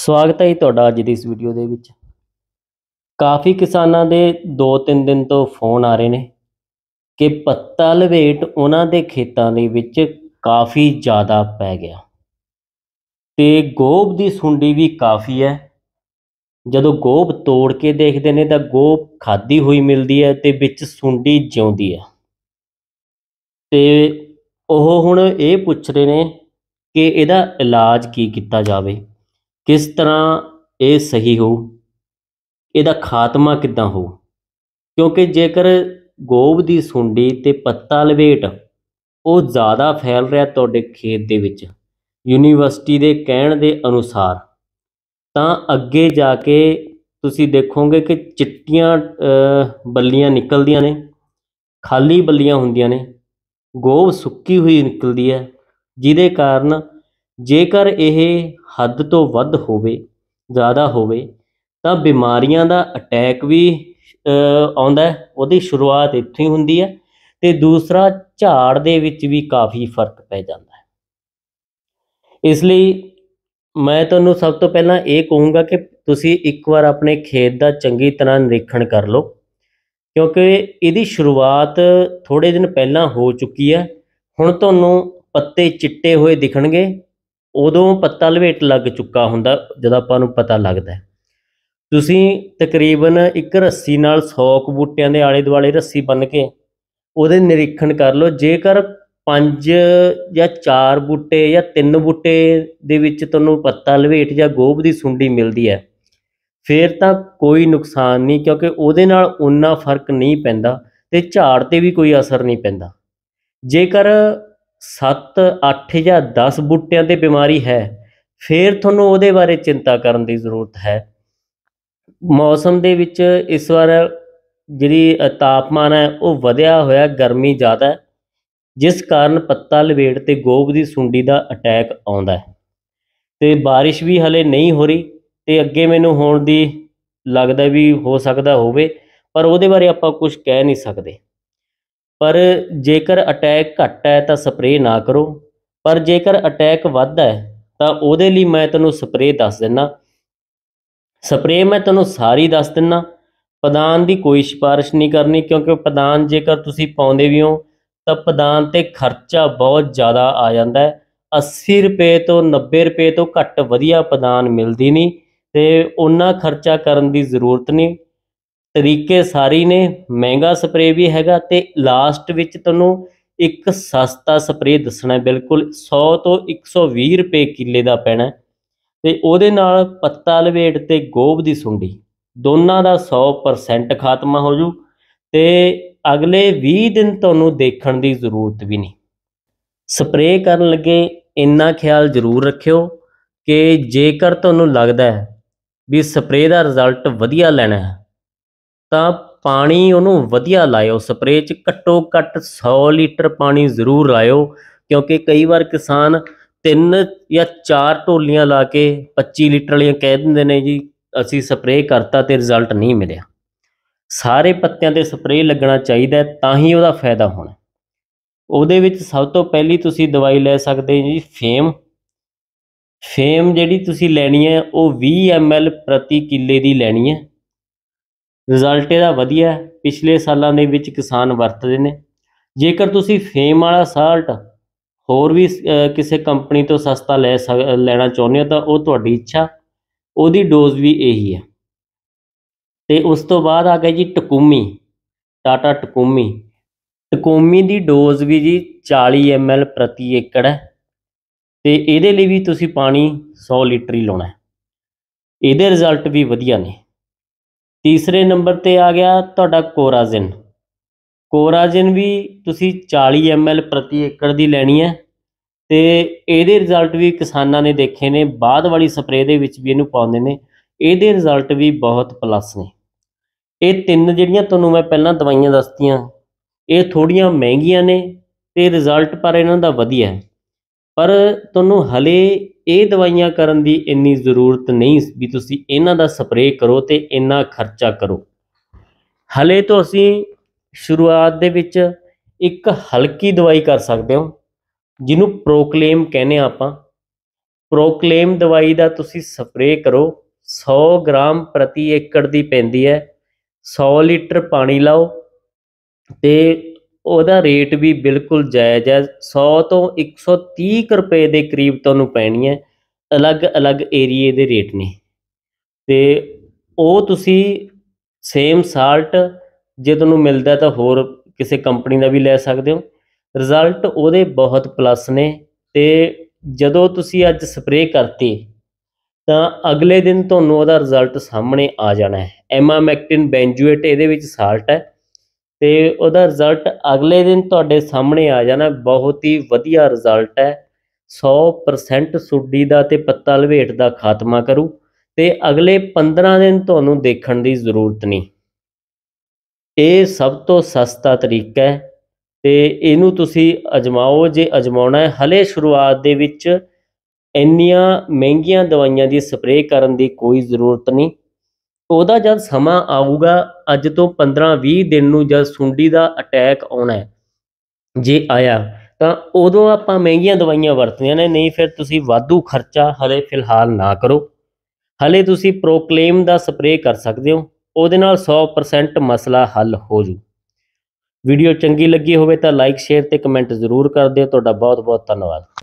ਸਵਾਗਤ ਹੈ ਤੁਹਾਡਾ ਅੱਜ ਦੀ ਇਸ ਵੀਡੀਓ ਦੇ ਵਿੱਚ ਕਾਫੀ ਕਿਸਾਨਾਂ ਦੇ 2-3 ਦਿਨ ਤੋਂ ਫੋਨ ਆ ਰਹੇ ਨੇ ਕਿ ਪੱਤਾ ਲਵੇਟ ਉਹਨਾਂ ਦੇ ਖੇਤਾਂ ਦੇ ਵਿੱਚ ਕਾਫੀ ਜ਼ਿਆਦਾ ਪੈ ਗਿਆ ਤੇ ਗੋਬ ਦੀ ਸੁੰਡੀ ਵੀ ਕਾਫੀ ਹੈ ਜਦੋਂ ਗੋਬ ਤੋੜ ਕੇ ਦੇਖਦੇ ਨੇ ਤਾਂ ਗੋਬ ਖਾਦੀ ਹੋਈ ਮਿਲਦੀ ਹੈ ਤੇ ਵਿੱਚ ਸੁੰਡੀ ਜਿਉਂਦੀ ਹੈ ਤੇ ਉਹ ਹੁਣ ਇਹ ਪੁੱਛ ਰਹੇ ਨੇ ਕਿ ਇਹਦਾ ਇਲਾਜ ਕੀ ਕੀਤਾ ਜਾਵੇ ਕਿਸ ਤਰ੍ਹਾਂ ਇਹ ਸਹੀ ਹੋ ਇਹਦਾ ਖਾਤਮਾ ਕਿੱਦਾਂ ਹੋ ਕਿਉਂਕਿ ਜੇਕਰ ਗੋਬ ਦੀ ਸੁੰਡੀ ਤੇ ਪੱਤਾ ਲਵੇਟ ਉਹ ਜ਼ਿਆਦਾ ਫੈਲ ਰਿਹਾ ਤੁਹਾਡੇ ਖੇਤ ਦੇ ਵਿੱਚ ਯੂਨੀਵਰਸਿਟੀ ਦੇ ਕਹਿਣ ਦੇ ਅਨੁਸਾਰ ਤਾਂ ਅੱਗੇ ਜਾ ਕੇ ਤੁਸੀਂ ਦੇਖੋਗੇ ਕਿ ਚਿੱਟੀਆਂ ਬੱਲੀਆਂ ਨਿਕਲਦੀਆਂ ਨੇ ਖਾਲੀ ਬੱਲੀਆਂ ਹੁੰਦੀਆਂ ਨੇ ਗੋਬ ਸੁੱਕੀ ਹੋਈ ਨਿਕਲਦੀ ਹੈ ਜਿਹਦੇ ਕਾਰਨ ਜੇਕਰ ਇਹ ਹੱਦ ਤੋਂ ਵੱਧ ਹੋਵੇ ਜ਼ਿਆਦਾ ਹੋਵੇ ਤਾਂ ਬਿਮਾਰੀਆਂ ਦਾ ਅਟੈਕ ਵੀ ਆਉਂਦਾ ਉਹਦੀ ਸ਼ੁਰੂਆਤ ਇੱਥੇ ਹੀ ਹੁੰਦੀ ਹੈ ਤੇ ਦੂਸਰਾ ਝਾੜ ਦੇ ਵਿੱਚ ਵੀ ਕਾਫੀ ਫਰਕ ਪੈ ਜਾਂਦਾ ਹੈ ਇਸ ਲਈ ਮੈਂ ਤੁਹਾਨੂੰ ਸਭ ਤੋਂ ਪਹਿਲਾਂ ਇਹ ਕਹੂੰਗਾ ਕਿ ਤੁਸੀਂ ਇੱਕ ਵਾਰ ਆਪਣੇ ਖੇਤ ਦਾ ਚੰਗੀ ਤਰ੍ਹਾਂ ਨਿਰੀਖਣ ਕਰ ਲਓ ਕਿਉਂਕਿ ਇਹਦੀ ਸ਼ੁਰੂਆਤ ਥੋੜੇ ਦਿਨ ਪਹਿਲਾਂ ਹੋ ਚੁੱਕੀ ਹੈ ਹੁਣ ਤੁਹਾਨੂੰ ਪੱਤੇ ਚਿੱਟੇ ਹੋਏ ਦਿਖਣਗੇ ਉਦੋਂ ਪੱਤਾ ਲਵੇਟ ਲੱਗ ਚੁੱਕਾ ਹੁੰਦਾ ਜਦ ਆਪਾਂ ਨੂੰ ਪਤਾ ਲੱਗਦਾ ਤੁਸੀਂ ਤਕਰੀਬਨ ਇੱਕ ਰੱਸੀ ਨਾਲ 100 ਬੂਟਿਆਂ ਦੇ ਆਲੇ ਦੁਆਲੇ ਰੱਸੀ ਬੰਨ ਕੇ ਉਹਦੇ ਨਿਰੀਖਣ ਕਰ ਲਓ ਜੇਕਰ ਪੰਜ ਜਾਂ ਚਾਰ ਬੂਟੇ ਜਾਂ ਤਿੰਨ ਬੂਟੇ ਦੇ ਵਿੱਚ ਤੁਹਾਨੂੰ ਪੱਤਾ ਲਵੇਟ ਜਾਂ ਗੋਭ ਦੀ ਸੁੰਡੀ ਮਿਲਦੀ ਹੈ ਫੇਰ ਤਾਂ ਕੋਈ ਨੁਕਸਾਨ ਨਹੀਂ ਕਿਉਂਕਿ ਉਹਦੇ ਨਾਲ ਉਨਾ ਫਰਕ ਨਹੀਂ ਪੈਂਦਾ ਤੇ ਝਾੜ ਤੇ ਵੀ ਕੋਈ ਅਸਰ ਨਹੀਂ ਪੈਂਦਾ ਜੇਕਰ 7 8 ਜਾਂ 10 ਬੂਟਿਆਂ ਤੇ ਬਿਮਾਰੀ ਹੈ ਫਿਰ ਤੁਹਾਨੂੰ ਉਹਦੇ ਬਾਰੇ ਚਿੰਤਾ ਕਰਨ ਦੀ ਜ਼ਰੂਰਤ ਹੈ ਮੌਸਮ ਦੇ ਵਿੱਚ ਇਸ ਵਾਰ ਜਿਹੜੀ ਤਾਪਮਾਨ ਹੈ ਉਹ ਵਧਿਆ ਹੋਇਆ ਗਰਮੀ ਜ਼ਿਆਦਾ ਜਿਸ ਕਾਰਨ ਪੱਤਾ ਲਵੇੜ ਤੇ ਗੋਭ ਦੀ ਸੁੰਡੀ ਦਾ ਅਟੈਕ ਆਉਂਦਾ ਤੇ بارش ਵੀ ਹਲੇ ਨਹੀਂ ਹੋ ਰਹੀ ਤੇ ਅੱਗੇ ਮੈਨੂੰ ਹੋਣ ਦੀ ਲੱਗਦਾ ਵੀ ਹੋ ਸਕਦਾ ਹੋਵੇ ਪਰ ਉਹਦੇ ਬਾਰੇ ਆਪਾਂ ਕੁਝ ਕਹਿ ਨਹੀਂ ਸਕਦੇ ਪਰ ਜੇਕਰ ਅਟੈਕ ਘੱਟ ਹੈ ਤਾਂ ਸਪਰੇਅ ਨਾ ਕਰੋ ਪਰ ਜੇਕਰ ਅਟੈਕ ਵੱਧ ਹੈ ਤਾਂ ਉਹਦੇ ਲਈ ਮੈਂ ਤੁਹਾਨੂੰ ਸਪਰੇਅ ਦੱਸ ਦਿੰਨਾ ਸਪਰੇਅ ਮੈਂ ਤੁਹਾਨੂੰ ਸਾਰੀ ਦੱਸ ਦਿੰਨਾ ਪਦਾਨ ਦੀ ਕੋਈ ਸਿਫਾਰਿਸ਼ ਨਹੀਂ ਕਰਨੀ ਕਿਉਂਕਿ ਪਦਾਨ ਜੇਕਰ ਤੁਸੀਂ ਪਾਉਂਦੇ ਵੀ ਹੋ ਤਾਂ ਪਦਾਨ ਤੇ ਖਰਚਾ ਬਹੁਤ ਜ਼ਿਆਦਾ ਆ ਜਾਂਦਾ ਹੈ 80 ਰੁਪਏ ਤੋਂ 90 ਰੁਪਏ ਤੋਂ ਘੱਟ ਵਧੀਆ ਪਦਾਨ ਮਿਲਦੀ ਨਹੀਂ ਤੇ ਉਹਨਾਂ ਖਰਚਾ ਕਰਨ ਦੀ ਜ਼ਰੂਰਤ ਨਹੀਂ ਤਰੀਕੇ ਸਾਰੀ ਨੇ ਮਹਿੰਗਾ ਸਪਰੇ ਵੀ ਹੈਗਾ ਤੇ ਲਾਸਟ ਵਿੱਚ ਤੁਹਾਨੂੰ ਇੱਕ ਸਸਤਾ ਸਪਰੇ ਦੱਸਣਾ ਬਿਲਕੁਲ 100 ਤੋਂ 120 ਰੁਪਏ ਕਿੱਲੇ ਦਾ ਪੈਣਾ ਤੇ ਉਹਦੇ ਨਾਲ ਪੱਤਾ ਲਵੇਟ ਤੇ ਗੋਬ ਦੀ ਸੁੰਡੀ ਦੋਨਾਂ ਦਾ 100% ਖਾਤਮਾ ਹੋ ਜੂ ਤੇ ਅਗਲੇ 20 ਦਿਨ ਤੁਹਾਨੂੰ ਦੇਖਣ ਦੀ ਜ਼ਰੂਰਤ ਵੀ ਨਹੀਂ ਸਪਰੇ ਕਰਨ ਲੱਗੇ ਇੰਨਾ ਖਿਆਲ ਜ਼ਰੂਰ ਰੱਖਿਓ ਕਿ ਜੇਕਰ ਤੁਹਾਨੂੰ ਲੱਗਦਾ ਵੀ ਸਪਰੇ ਦਾ ਰਿਜ਼ਲਟ ਵਧੀਆ ਲੈਣਾ ਹੈ ਤਾਂ ਪਾਣੀ ਉਹਨੂੰ ਵਧੀਆ ਲਾਇਓ ਸਪਰੇਅ 'ਚ ਘੱਟੋ ਘੱਟ 100 ਲੀਟਰ ਪਾਣੀ ਜ਼ਰੂਰ ਲਾਇਓ ਕਿਉਂਕਿ ਕਈ ਵਾਰ ਕਿਸਾਨ ਤਿੰਨ ਜਾਂ ਚਾਰ ਢੋਲੀਆਂ ਲਾ ਕੇ 25 ਲੀਟਰ ਵਾਲੀਆਂ ਕਹਿ ਦਿੰਦੇ ਨੇ ਜੀ ਅਸੀਂ ਸਪਰੇਅ ਕਰਤਾ ਤੇ ਰਿਜ਼ਲਟ ਨਹੀਂ ਮਿਲਿਆ ਸਾਰੇ ਪੱਤਿਆਂ ਤੇ ਸਪਰੇਅ ਲੱਗਣਾ ਚਾਹੀਦਾ ਤਾਂ ਹੀ ਉਹਦਾ ਫਾਇਦਾ ਹੋਣਾ ਉਹਦੇ ਵਿੱਚ ਸਭ ਤੋਂ ਪਹਿਲੀ ਤੁਸੀਂ ਦਵਾਈ ਲੈ ਸਕਦੇ ਜੀ ਫੇਮ ਫੇਮ ਜਿਹੜੀ ਤੁਸੀਂ ਲੈਣੀ ਹੈ ਉਹ 20 ml ਪ੍ਰਤੀ ਕਿੱਲੇ ਦੀ ਲੈਣੀ ਹੈ ਰਿਜ਼ਲਟ ਇਹਦਾ ਵਧੀਆ ਪਿਛਲੇ ਸਾਲਾਂ ਦੇ ਵਿੱਚ ਕਿਸਾਨ ਵਰਤਦੇ ਨੇ ਜੇਕਰ ਤੁਸੀਂ ਫੇਮ ਵਾਲਾ ਸਾਲਟ ਹੋਰ ਵੀ ਕਿਸੇ ਕੰਪਨੀ ਤੋਂ ਸਸਤਾ ਲੈ ਲੈਣਾ ਚਾਹੁੰਦੇ ਹੋ ਤਾਂ ਉਹ ਤੁਹਾਡੀ ਇੱਛਾ ਉਹਦੀ ਡੋਜ਼ ਵੀ ਇਹੀ ਹੈ ਤੇ ਉਸ ਤੋਂ ਬਾਅਦ ਆ ਗਿਆ ਜੀ ਟਕੂਮੀ ਟਾਟਾ ਟਕੂਮੀ ਟਕੂਮੀ ਦੀ ਡੋਜ਼ ਵੀ ਜੀ 40 ਐਮਐਲ ਪ੍ਰਤੀ ਏਕੜ ਹੈ ਤੇ ਇਹਦੇ ਲਈ ਵੀ ਤੁਸੀਂ ਪਾਣੀ 100 ਲੀਟਰ ਹੀ ਲਾਉਣਾ ਇਹਦੇ ਰਿਜ਼ਲਟ ਵੀ ਵਧੀਆ ਨੇ ਤੀਸਰੇ ਨੰਬਰ ਤੇ ਆ ਗਿਆ ਤੁਹਾਡਾ ਕੋਰਾਜਨ ਕੋਰਾਜਨ ਵੀ ਤੁਸੀਂ 40 ml ਪ੍ਰਤੀ ਏਕੜ ਦੀ ਲੈਣੀ ਹੈ ਤੇ ਇਹਦੇ ਰਿਜ਼ਲਟ ਵੀ ਕਿਸਾਨਾਂ ਨੇ ਦੇਖੇ ਨੇ ਬਾਅਦ ਵਾਲੀ ਸਪਰੇਅ ਦੇ ਵਿੱਚ ਵੀ ਇਹਨੂੰ ਪਾਉਂਦੇ ਨੇ ਇਹਦੇ ਰਿਜ਼ਲਟ ਵੀ ਬਹੁਤ ਪਲੱਸ ਨੇ ਇਹ ਤਿੰਨ ਜਿਹੜੀਆਂ ਤੁਹਾਨੂੰ ਮੈਂ ਪਹਿਲਾਂ ਦਵਾਈਆਂ ਦੱਸਤੀਆਂ ਇਹ ਥੋੜੀਆਂ ਮਹਿੰਗੀਆਂ ਨੇ ਤੇ ਰਿਜ਼ਲਟ ਪਰ ਇਹਨਾਂ ਦਾ ਵਧੀਆ ਹੈ ਪਰ ਤੁਹਾਨੂੰ ਹਲੇ ਇਹ ਦਵਾਈਆਂ ਕਰਨ ਦੀ ਇੰਨੀ ਜ਼ਰੂਰਤ ਨਹੀਂ ਵੀ ਤੁਸੀਂ ਇਹਨਾਂ ਦਾ ਸਪਰੇਅ ਕਰੋ ਤੇ ਇੰਨਾ ਖਰਚਾ ਕਰੋ ਹਲੇ ਤੋਂ ਅਸੀਂ ਸ਼ੁਰੂਆਤ ਦੇ ਵਿੱਚ ਇੱਕ ਹਲਕੀ ਦਵਾਈ ਕਰ ਸਕਦੇ ਹਾਂ ਜਿਹਨੂੰ ਪ੍ਰੋਕਲੇਮ ਕਹਿੰਦੇ ਆਪਾਂ ਪ੍ਰੋਕਲੇਮ ਦਵਾਈ ਦਾ ਤੁਸੀਂ ਸਪਰੇਅ ਕਰੋ 100 ਗ੍ਰਾਮ ਪ੍ਰਤੀ ਏਕੜ ਦੀ ਪੈਂਦੀ ਹੈ 100 ਲੀਟਰ ਪਾਣੀ ਲਾਓ ਤੇ ਉਹਦਾ ਰੇਟ ਵੀ ਬਿਲਕੁਲ ਜਾਇਜ਼ ਹੈ 100 ਤੋਂ 130 ਰੁਪਏ ਦੇ ਕਰੀਬ ਤੁਹਾਨੂੰ ਪੈਣੀ ਹੈ ਅਲੱਗ-ਅਲੱਗ ਏਰੀਏ ਦੇ ਰੇਟ ਨੇ ਤੇ ਉਹ ਤੁਸੀਂ ਸੇਮ ਸਾਲਟ ਜੇ ਤੁਹਾਨੂੰ ਮਿਲਦਾ ਤਾਂ ਹੋਰ ਕਿਸੇ ਕੰਪਨੀ ਦਾ ਵੀ ਲੈ ਸਕਦੇ ਹੋ ਰਿਜ਼ਲਟ ਉਹਦੇ ਬਹੁਤ ਪਲੱਸ ਨੇ ਤੇ ਜਦੋਂ ਤੁਸੀਂ ਅੱਜ ਸਪਰੇਅ ਕਰਤੀ ਤਾਂ ਅਗਲੇ ਦਿਨ ਤੁਹਾਨੂੰ ਉਹਦਾ ਰਿਜ਼ਲਟ ਸਾਹਮਣੇ ਆ ਜਾਣਾ ਹੈ ਐਮਾਮੈਕਟਿਨ ਬੈਂਜੂਏਟ ਇਹਦੇ ਵਿੱਚ ਸਾਲਟ ਹੈ ਤੇ ਉਹਦਾ ਰਿਜ਼ਲਟ ਅਗਲੇ ਦਿਨ ਤੁਹਾਡੇ ਸਾਹਮਣੇ ਆ ਜਾਣਾ ਬਹੁਤ ਹੀ ਵਧੀਆ ਰਿਜ਼ਲਟ ਹੈ 100% ਸੁੱਡੀ ਦਾ ਤੇ ਪੱਤਾ ਲਵੇਟ ਦਾ ਖਾਤਮਾ ਕਰੂ ਤੇ ਅਗਲੇ 15 ਦਿਨ ਤੁਹਾਨੂੰ ਦੇਖਣ ਦੀ ਜ਼ਰੂਰਤ ਨਹੀਂ ਇਹ ਸਭ ਤੋਂ ਸਸਤਾ ਤਰੀਕਾ ਹੈ ਤੇ ਇਹਨੂੰ ਤੁਸੀਂ ਅਜਮਾਓ ਜੇ ਅਜਮਾਉਣਾ ਹੈ ਹਲੇ ਸ਼ੁਰੂਆਤ ਦੇ ਵਿੱਚ ਇੰਨੀਆਂ ਮਹਿੰਗੀਆਂ ਦਵਾਈਆਂ ਦੀ ਸਪਰੇਅ ਕਰਨ ਦੀ ਕੋਈ ਜ਼ਰੂਰਤ ਨਹੀਂ ਉਹਦਾ ਜਦ ਸਮਾਂ ਆਊਗਾ ਅੱਜ ਤੋਂ 15-20 ਦਿਨ ਨੂੰ ਜਦ ਸੁੰਡੀ ਦਾ ਅਟੈਕ ਆਉਣਾ ਜੇ ਆਇਆ ਤਾਂ ਉਦੋਂ ਆਪਾਂ ਮਹਿੰਗੀਆਂ ਦਵਾਈਆਂ ਵਰਤਣੀਆਂ ਨੇ ਨਹੀਂ ਫਿਰ ਤੁਸੀਂ ਵਾਧੂ ਖਰਚਾ ਹਲੇ ਫਿਲਹਾਲ ਨਾ ਕਰੋ ਹਲੇ ਤੁਸੀਂ ਪ੍ਰੋਕਲੇਮ ਦਾ ਸਪਰੇਅ ਕਰ ਸਕਦੇ ਹੋ ਉਹਦੇ ਨਾਲ 100% ਮਸਲਾ ਹੱਲ ਹੋ ਜੂ ਵੀਡੀਓ ਚੰਗੀ ਲੱਗੀ ਹੋਵੇ ਤਾਂ ਲਾਈਕ ਸ਼ੇਅਰ ਤੇ ਕਮੈਂਟ ਜ਼ਰੂਰ ਕਰ ਦਿਓ ਤੁਹਾਡਾ ਬਹੁਤ ਬਹੁਤ ਧੰਨਵਾਦ